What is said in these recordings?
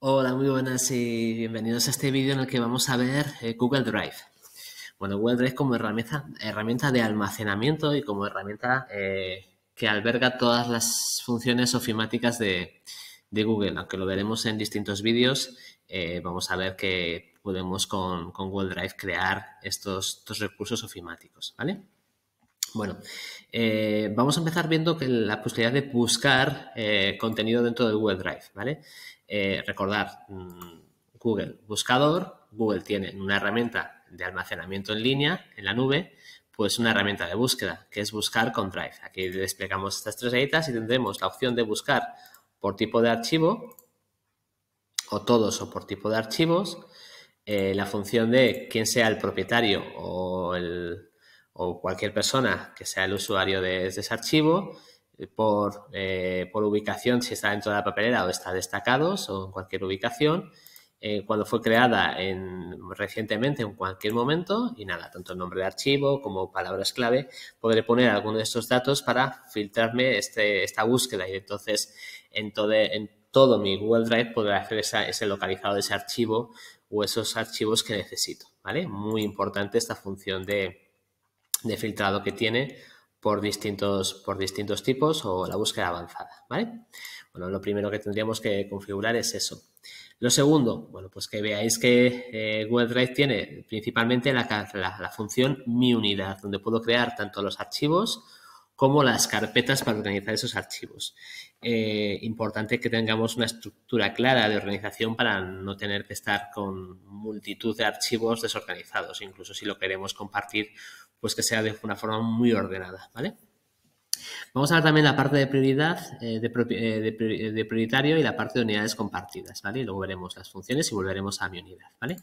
Hola, muy buenas y bienvenidos a este vídeo en el que vamos a ver eh, Google Drive. Bueno, Google Drive como herramienta, herramienta de almacenamiento y como herramienta eh, que alberga todas las funciones ofimáticas de, Google. Aunque lo veremos en distintos vídeos, eh, vamos a ver que podemos con, Google Drive crear estos, estos recursos ofimáticos, ¿vale? Bueno, eh, vamos a empezar viendo que la posibilidad de buscar eh, contenido dentro del Google Drive, ¿vale? Eh, recordar, mm, Google Buscador, Google tiene una herramienta de almacenamiento en línea, en la nube, pues una herramienta de búsqueda, que es buscar con Drive. Aquí desplegamos estas tres editas y tendremos la opción de buscar por tipo de archivo, o todos o por tipo de archivos, la función de quién sea el propietario o el o cualquier persona que sea el usuario de, ese archivo, eh, eh, por, ubicación, si está dentro de la papelera o está destacados o en cualquier ubicación, eh, cuando fue creada en, recientemente, en cualquier momento, y nada, tanto el nombre de archivo como palabras clave, podré poner alguno de estos datos para filtrarme este, esta búsqueda y entonces en, todo, en todo mi Google Drive podré hacer ese localizado de ese archivo o esos archivos que necesito, ¿vale? Muy importante esta función de, de filtrado que tiene por distintos, por distintos tipos o la búsqueda avanzada, ¿vale? Bueno, lo primero que tendríamos que configurar es eso. Lo segundo, bueno, pues que veáis que eh, Drive tiene principalmente la, función mi unidad, donde puedo crear tanto los archivos como las carpetas para organizar esos archivos. Eh, importante que tengamos una estructura clara de organización para no tener que estar con multitud de archivos desorganizados, incluso si lo queremos compartir pues que sea de una forma muy ordenada, ¿vale? Vamos a ver también la parte de prioridad, eh, eh, eh, de, prioritario y la parte de unidades compartidas, ¿vale? luego veremos las funciones y volveremos a mi unidad, ¿vale?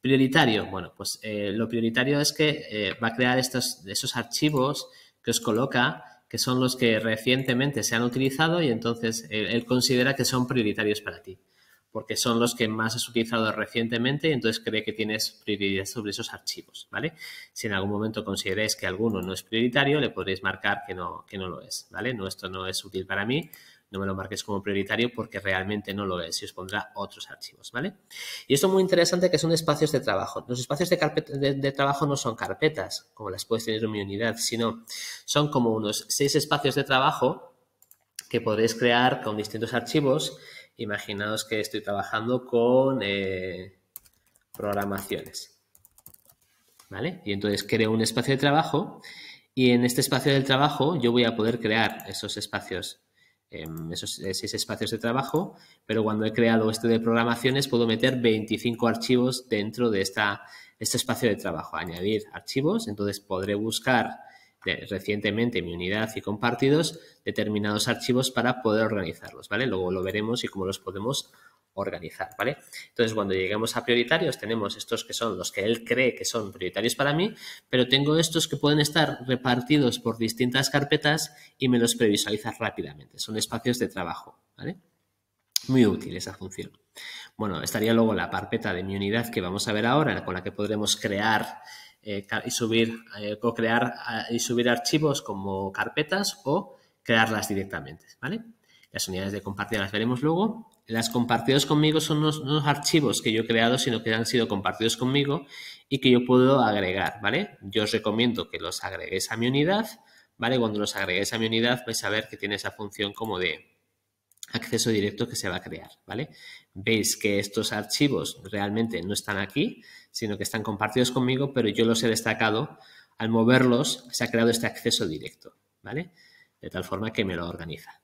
Prioritario, bueno, pues lo prioritario es que va a crear estos, esos archivos que os coloca, que son los que recientemente se han utilizado y entonces él considera que son prioritarios para ti porque son los que más has utilizado recientemente y entonces cree que tienes prioridad sobre esos archivos, ¿vale? Si en algún momento consideráis que alguno no es prioritario, le podréis marcar que no, que no lo es, ¿vale? No, esto no es útil para mí, no me lo marques como prioritario porque realmente no lo es y os pondrá otros archivos, ¿vale? Y esto es muy interesante que son espacios de trabajo. Los espacios de, carpeta, de, trabajo no son carpetas, como las puedes tener en mi unidad, sino son como unos seis espacios de trabajo que podréis crear con distintos archivos. Imaginaos que estoy trabajando con eh, programaciones. ¿Vale? Y entonces creo un espacio de trabajo y en este espacio de trabajo yo voy a poder crear esos espacios, em, esos seis espacios de trabajo, pero cuando he creado este de programaciones puedo meter 25 archivos dentro de esta, este espacio de trabajo, añadir archivos, entonces podré buscar recientemente mi unidad y compartidos determinados archivos para poder organizarlos, ¿vale? Luego lo veremos y cómo los podemos organizar, ¿vale? Entonces, cuando lleguemos a prioritarios, tenemos estos que son los que él cree que son prioritarios para mí, pero tengo estos que pueden estar repartidos por distintas carpetas y me los previsualiza rápidamente. Son espacios de trabajo, ¿vale? Muy útil esa función. Bueno, estaría luego la carpeta de mi unidad que vamos a ver ahora, con la que podremos crear eh, y subir eh, crear y subir archivos como carpetas o crearlas directamente, ¿vale? Las unidades de compartida las veremos luego. Las compartidas conmigo son no archivos que yo he creado, sino que han sido compartidos conmigo y que yo puedo agregar, ¿vale? Yo os recomiendo que los agregues a mi unidad, ¿vale? Cuando los agregues a mi unidad vais a ver que tiene esa función como de acceso directo que se va a crear, ¿vale? Veis que estos archivos realmente no están aquí, sino que están compartidos conmigo, pero yo los he destacado. Al moverlos se ha creado este acceso directo, ¿vale? De tal forma que me lo organiza.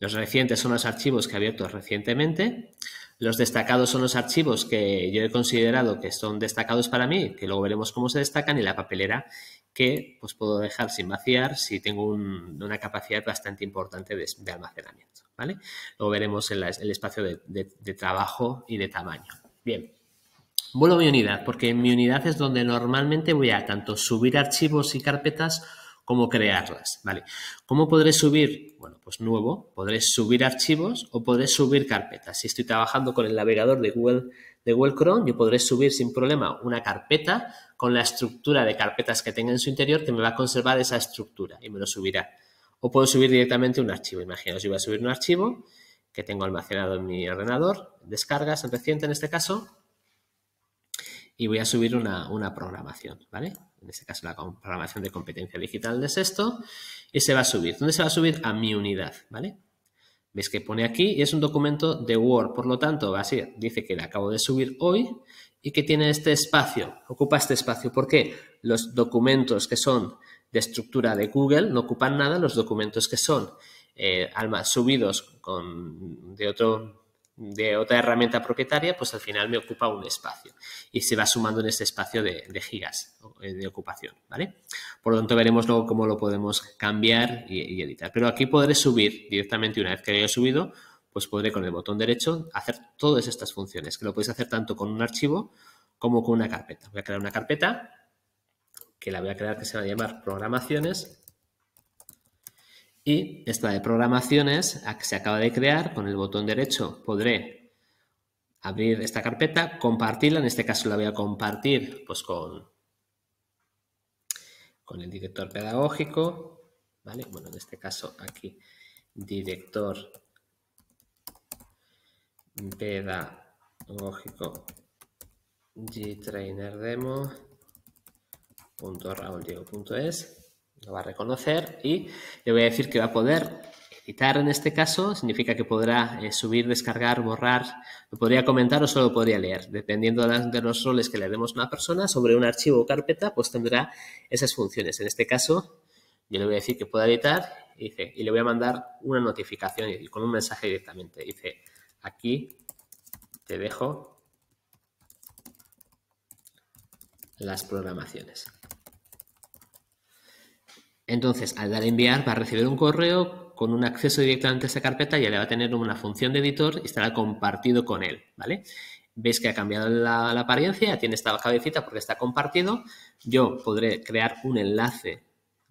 Los recientes son los archivos que he abierto recientemente. Los destacados son los archivos que yo he considerado que son destacados para mí, que luego veremos cómo se destacan, y la papelera que pues, puedo dejar sin vaciar si tengo una capacidad bastante importante de, almacenamiento. ¿vale? Luego veremos el, el espacio de trabajo y de tamaño. Bien. Vuelvo a mi unidad, porque en mi unidad es donde normalmente voy a tanto subir archivos y carpetas como crearlas, ¿vale? ¿Cómo podré subir? Bueno, pues nuevo, podré subir archivos o podré subir carpetas. Si estoy trabajando con el navegador de Google, de Google Chrome, yo podré subir sin problema una carpeta con la estructura de carpetas que tenga en su interior que me va a conservar esa estructura y me lo subirá. O puedo subir directamente un archivo. Imaginaos, yo voy a subir un archivo que tengo almacenado en mi ordenador, descargas, reciente en este caso, y voy a subir una, programación, ¿vale? En este caso la programación de competencia digital de sexto y se va a subir. ¿Dónde se va a subir? A mi unidad, ¿vale? Veis que pone aquí y es un documento de Word, por lo tanto va a ser, dice que la acabo de subir hoy y que tiene este espacio, ocupa este espacio. ¿Por qué? Los documentos que son de estructura de Google no ocupan nada, los documentos que son eh, subidos de otro de otra herramienta propietaria, pues al final me ocupa un espacio y se va sumando en ese espacio de, gigas eh, de ocupación, ¿vale? Por lo tanto, veremos luego cómo lo podemos cambiar y, y, editar. Pero aquí podré subir directamente una vez que haya subido, pues podré con el botón derecho hacer todas estas funciones, que lo podéis hacer tanto con un archivo como con una carpeta. Voy a crear una carpeta que la voy a crear que se va a llamar programaciones y esta de programaciones que se acaba de crear, con el botón derecho podré abrir esta carpeta, compartirla, en este caso la voy a compartir pues con, con el director pedagógico, ¿vale? Bueno, en este caso aquí, director pedagógico gtrainerdemo.rauldiego.es lo va a reconocer y le voy a decir que va a poder editar en este caso. Significa que podrá eh, subir, descargar, borrar, lo podría comentar o solo podría leer. Dependiendo de los roles que le demos a una persona sobre un archivo o carpeta, pues tendrá esas funciones. En este caso, yo le voy a decir que pueda editar y, dice, y le voy a mandar una notificación y con un mensaje directamente. Dice, aquí te dejo las programaciones. Entonces, al dar enviar, va a recibir un correo con un acceso directamente a esa carpeta y ya le va a tener una función de editor y estará compartido con él, ¿vale? Veis que ha cambiado la, apariencia, tiene esta cabecita porque está compartido. Yo podré crear un enlace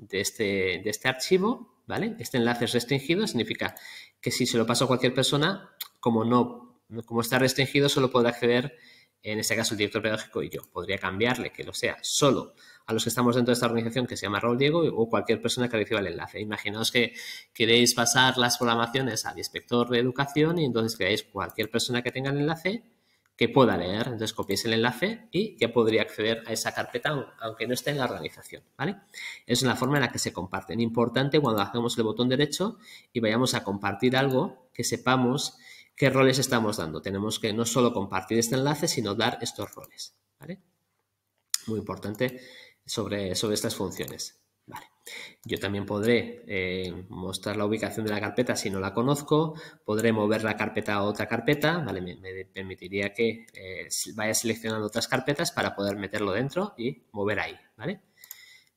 este, de este, archivo, ¿vale? Este enlace es restringido, significa que si se lo paso a cualquier persona, como no, como está restringido, solo podrá acceder, en este caso, el director pedagógico y yo. Podría cambiarle que lo sea solo a los que estamos dentro de esta organización que se llama rol Diego o cualquier persona que reciba el enlace. Imaginaos que queréis pasar las programaciones al inspector de educación y entonces queréis cualquier persona que tenga el enlace que pueda leer, entonces copiéis el enlace y ya podría acceder a esa carpeta aunque no esté en la organización, Es una forma en la que se comparten. Importante cuando hacemos el botón derecho y vayamos a compartir algo que sepamos qué roles estamos dando. Tenemos que no solo compartir este enlace, sino dar estos roles, ¿vale? Muy importante sobre, sobre estas funciones. Yo también podré eh, mostrar la ubicación de la carpeta si no la conozco, podré mover la carpeta a otra carpeta, ¿vale? me, permitiría que eh, vaya seleccionando otras carpetas para poder meterlo dentro y mover ahí.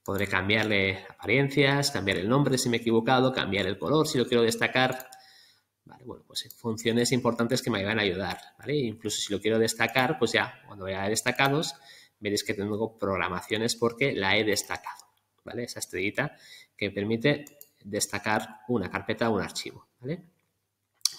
Podré cambiarle apariencias, cambiar el nombre si me he equivocado, cambiar el color si lo quiero destacar. Vale, bueno, pues funciones importantes que me van a ayudar, Incluso si lo quiero destacar, pues ya cuando vaya destacados, veréis que tengo programaciones porque la he destacado, ¿vale? Esa estrellita que permite destacar una carpeta o un archivo, ¿vale?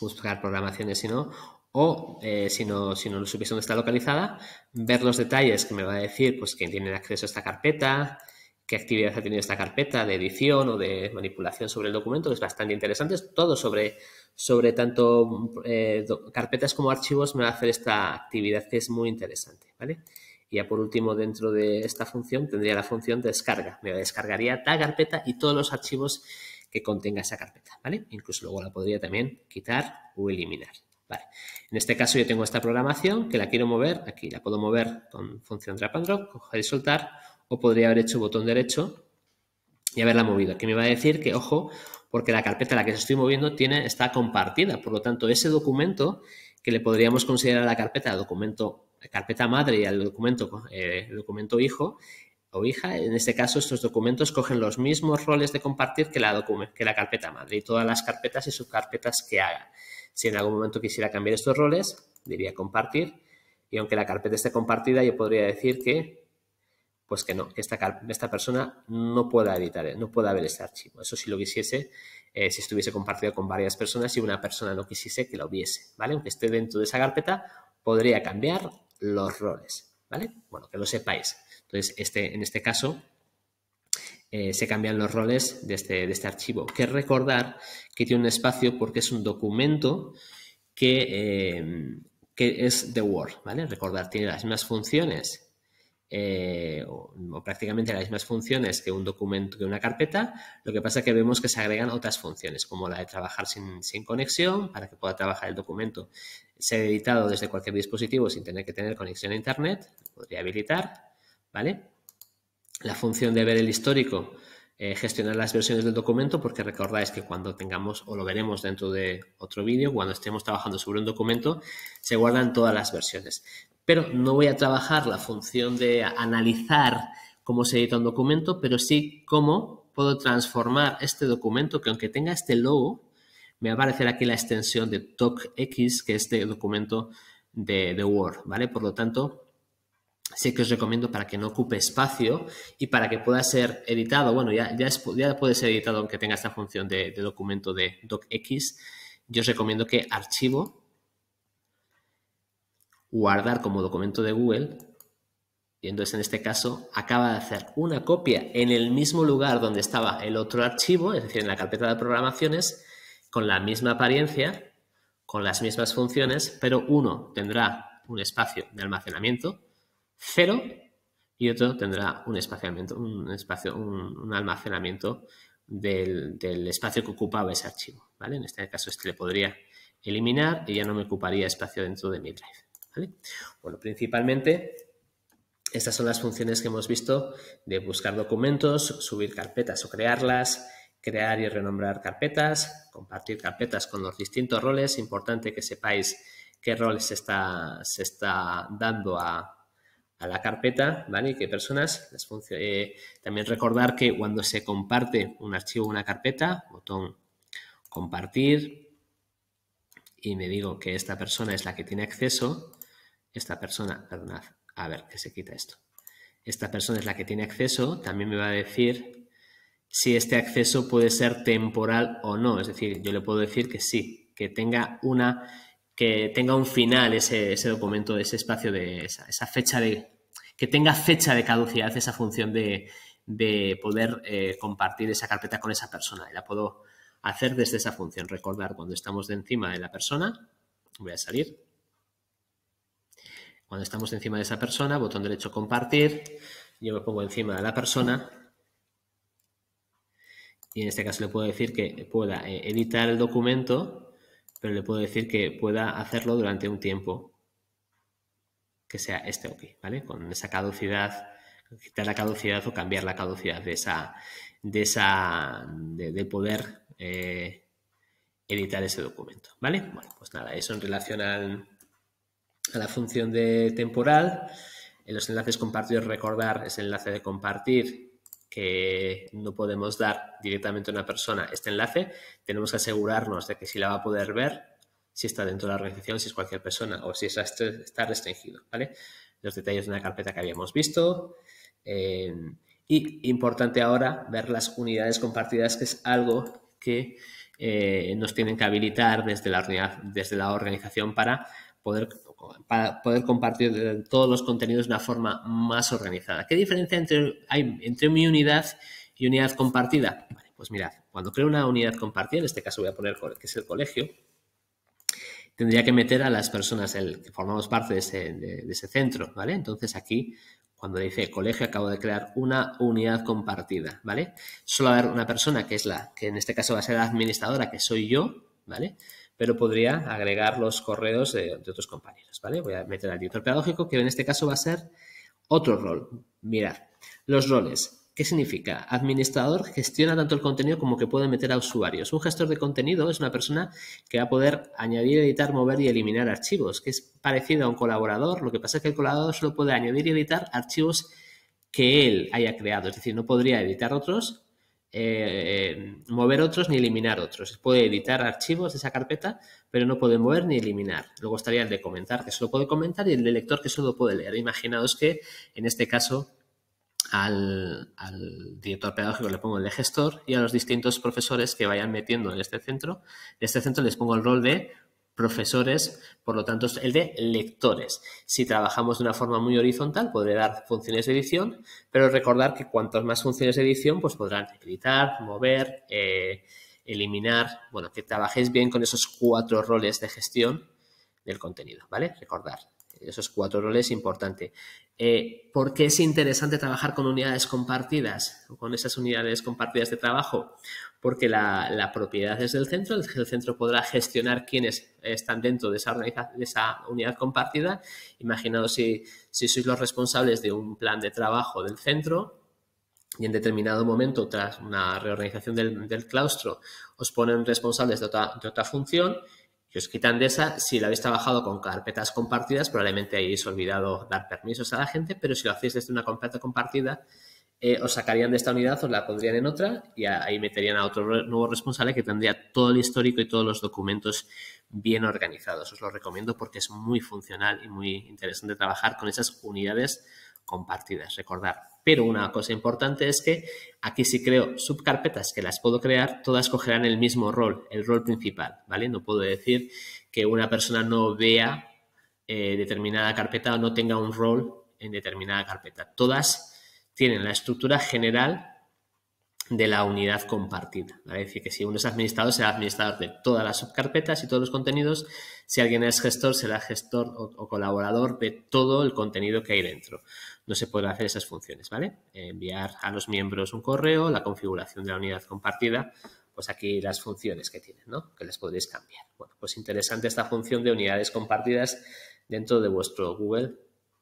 Buscar programaciones si no, o eh, si, no, si no lo supiese dónde está localizada, ver los detalles que me va a decir, pues quién tiene acceso a esta carpeta, qué actividad ha tenido esta carpeta de edición o de manipulación sobre el documento, que es bastante interesante. Todo sobre, sobre tanto eh, carpetas como archivos me va a hacer esta actividad que es muy interesante, ¿vale? Y ya por último, dentro de esta función, tendría la función de descarga. Me descargaría la carpeta y todos los archivos que contenga esa carpeta, ¿vale? Incluso luego la podría también quitar o eliminar, ¿vale? En este caso yo tengo esta programación que la quiero mover, aquí la puedo mover con función drag and drop, coger y soltar, o podría haber hecho botón derecho y haberla movido. Aquí me va a decir que, ojo, porque la carpeta a la que estoy moviendo tiene, está compartida, por lo tanto ese documento que le podríamos considerar la carpeta documento carpeta madre y al documento, eh, documento hijo o hija, en este caso estos documentos cogen los mismos roles de compartir que la, que la carpeta madre y todas las carpetas y subcarpetas que haga. Si en algún momento quisiera cambiar estos roles, diría compartir y aunque la carpeta esté compartida, yo podría decir que pues que no, que esta, persona no pueda editar, eh, no pueda ver este archivo. Eso si lo quisiese, eh, si estuviese compartido con varias personas y una persona no quisiese que lo viese, ¿vale? Aunque esté dentro de esa carpeta, podría cambiar los roles, ¿vale? Bueno, que lo sepáis. Entonces, este, en este caso, eh, se cambian los roles de este, de este, archivo. Que recordar que tiene un espacio porque es un documento que, eh, que es de Word, ¿vale? Recordar, tiene las mismas funciones eh, o, prácticamente las mismas funciones que un documento, que una carpeta, lo que pasa es que vemos que se agregan otras funciones, como la de trabajar sin, conexión, para que pueda trabajar el documento, ser editado desde cualquier dispositivo sin tener que tener conexión a Internet, podría habilitar, ¿vale? La función de ver el histórico, eh, gestionar las versiones del documento, porque recordáis que cuando tengamos, o lo veremos dentro de otro vídeo, cuando estemos trabajando sobre un documento, se guardan todas las versiones. Pero no voy a trabajar la función de analizar cómo se edita un documento, pero sí cómo puedo transformar este documento, que aunque tenga este logo, me va a aparecer aquí la extensión de docx, que es este documento de, de Word, ¿vale? Por lo tanto, sé que os recomiendo para que no ocupe espacio y para que pueda ser editado. Bueno, ya, ya, puede ser editado aunque tenga esta función de, de documento de docx. Yo os recomiendo que archivo, guardar como documento de Google. Y entonces en este caso acaba de hacer una copia en el mismo lugar donde estaba el otro archivo, es decir, en la carpeta de programaciones, con la misma apariencia, con las mismas funciones, pero uno tendrá un espacio de almacenamiento cero y otro tendrá un, espaciamiento, un, espacio, un, almacenamiento del, espacio que ocupaba ese archivo. ¿vale? En este caso este le podría eliminar y ya no me ocuparía espacio dentro de mi drive. Bueno, principalmente estas son las funciones que hemos visto de buscar documentos, subir carpetas o crearlas, crear y renombrar carpetas, compartir carpetas con los distintos roles. Importante que sepáis qué roles se está dando a, a la carpeta, ¿vale? Y qué personas. Eh, también recordar que cuando se comparte un archivo o una carpeta, botón compartir, y me digo que esta persona es la que tiene acceso, esta persona, perdonad, a ver, que se quita esto. Esta persona es la que tiene acceso, también me va a decir si este acceso puede ser temporal o no. Es decir, yo le puedo decir que sí, que tenga una que tenga un final ese, ese documento, ese espacio de esa, fecha de. que tenga fecha de caducidad, esa función de, poder eh, compartir esa carpeta con esa persona. Y la puedo hacer desde esa función. Recordar cuando estamos de encima de la persona. Voy a salir. Cuando estamos de encima de esa persona, botón derecho compartir. Yo me pongo encima de la persona. Y en este caso le puedo decir que pueda eh, editar el documento pero le puedo decir que pueda hacerlo durante un tiempo que sea este OK, ¿vale? Con esa caducidad, quitar la caducidad o cambiar la caducidad de esa, de esa, de, poder eh, editar ese documento, ¿vale? Bueno, pues nada, eso en relación a la función de temporal. En los enlaces compartidos, recordar ese enlace de compartir que no podemos dar directamente a una persona este enlace, tenemos que asegurarnos de que si la va a poder ver, si está dentro de la organización, si es cualquier persona o si está restringido, ¿vale? Los detalles de una carpeta que habíamos visto. Eh, y importante ahora ver las unidades compartidas, que es algo que eh, nos tienen que habilitar desde la, desde la organización para poder para poder compartir todos los contenidos de una forma más organizada. ¿Qué diferencia entre, hay entre mi unidad y unidad compartida? pues mirad, cuando creo una unidad compartida, en este caso voy a poner que es el colegio, tendría que meter a las personas que formamos parte de ese, centro, ¿vale? Entonces aquí cuando dice colegio acabo de crear una unidad compartida, ¿vale? Solo va a haber una persona que es la, que en este caso va a ser la administradora, que soy yo, ¿vale? pero podría agregar los correos de, otros compañeros, ¿vale? Voy a meter al director pedagógico, que en este caso va a ser otro rol. Mirad, los roles. ¿Qué significa? Administrador gestiona tanto el contenido como que puede meter a usuarios. Un gestor de contenido es una persona que va a poder añadir, editar, mover y eliminar archivos, que es parecido a un colaborador. Lo que pasa es que el colaborador solo puede añadir y editar archivos que él haya creado. Es decir, no podría editar otros eh, mover otros ni eliminar otros. Puede editar archivos de esa carpeta, pero no puede mover ni eliminar. Luego estaría el de comentar, que solo puede comentar, y el de lector, que solo puede leer. Imaginaos que en este caso al, al, director pedagógico le pongo el de gestor y a los distintos profesores que vayan metiendo en este centro, en este centro les pongo el rol de profesores, por lo tanto es el de lectores. Si trabajamos de una forma muy horizontal, podré dar funciones de edición, pero recordar que cuantas más funciones de edición, pues podrán editar, mover, eh, eliminar, bueno, que trabajéis bien con esos cuatro roles de gestión del contenido, ¿vale? Recordar, esos cuatro roles importante. Eh, ¿Por qué es interesante trabajar con unidades compartidas, con esas unidades compartidas de trabajo? Porque la, propiedad es del centro, el, centro podrá gestionar quiénes están dentro de esa, unidad compartida. Imaginaos si, sois los responsables de un plan de trabajo del centro, y en determinado momento, tras una reorganización del, claustro, os ponen responsables de otra, función que os quitan de esa. Si la habéis trabajado con carpetas compartidas, probablemente hayáis olvidado dar permisos a la gente, pero si lo hacéis desde una carpeta compartida, eh, os sacarían de esta unidad, os la pondrían en otra y ahí meterían a otro nuevo responsable que tendría todo el histórico y todos los documentos bien organizados. Os lo recomiendo porque es muy funcional y muy interesante trabajar con esas unidades compartidas, recordar. Pero una cosa importante es que aquí si creo subcarpetas que las puedo crear, todas cogerán el mismo rol, el rol principal, ¿vale? No puedo decir que una persona no vea eh, determinada carpeta o no tenga un rol en determinada carpeta. Todas tienen la estructura general de la unidad compartida. Es decir, que si uno es administrador, será administrador de todas las subcarpetas y todos los contenidos. Si alguien es gestor, será gestor o, colaborador de todo el contenido que hay dentro no se pueden hacer esas funciones, ¿vale? Enviar a los miembros un correo, la configuración de la unidad compartida, pues aquí las funciones que tienen, ¿no? Que les podéis cambiar. Bueno, pues interesante esta función de unidades compartidas dentro de vuestro Google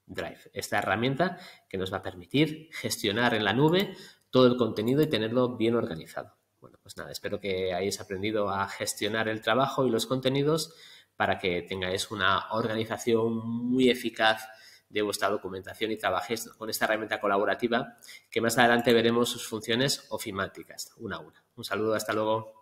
Drive. Esta herramienta que nos va a permitir gestionar en la nube todo el contenido y tenerlo bien organizado. Bueno, pues nada, espero que hayáis aprendido a gestionar el trabajo y los contenidos para que tengáis una organización muy eficaz de vuestra documentación y trabajéis con esta herramienta colaborativa que más adelante veremos sus funciones ofimáticas, una a una. Un saludo, hasta luego.